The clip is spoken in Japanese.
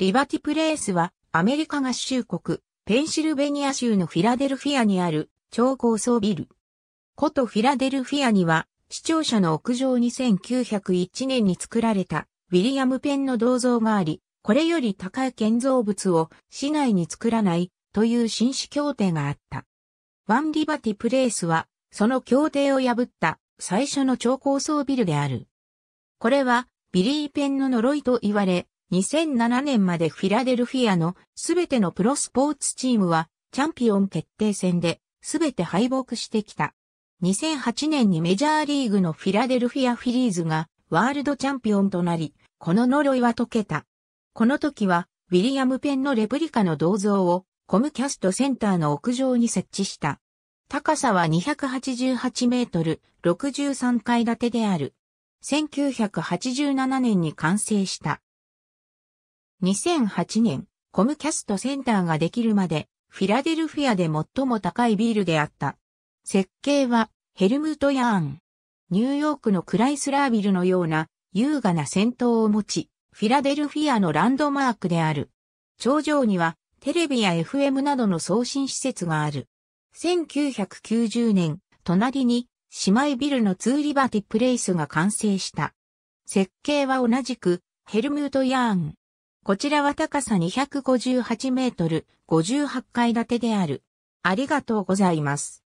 リバティプレースはアメリカ合衆国ペンシルベニア州のフィラデルフィアにある超高層ビル。古都フィラデルフィアには市庁舎の屋上に1901年に作られたウィリアム・ペンの銅像があり、これより高い建造物を市内に作らないという紳士協定があった。ワン・リバティ・プレイスはその協定を破った最初の超高層ビルである。これはビリー・ペンの呪いと言われ、2007年までフィラデルフィアのすべてのプロスポーツチームはチャンピオン決定戦ですべて敗北してきた。2008年にメジャーリーグのフィラデルフィアフィリーズがワールドチャンピオンとなり、この呪いは解けた。この時はウィリアム・ペンのレプリカの銅像をコムキャストセンターの屋上に設置した。高さは288メートル、63階建てである。1987年に完成した。2008年、コムキャストセンターができるまで、フィラデルフィアで最も高いビールであった。設計は、ヘルムート・ヤーン。ニューヨークのクライスラービルのような優雅な戦闘を持ち、フィラデルフィアのランドマークである。頂上にはテレビや FM などの送信施設がある。1990年、隣に姉妹ビルのツーリバティプレイスが完成した。設計は同じくヘルムート・ヤーン。こちらは高さ258メートル、58階建てである。ありがとうございます。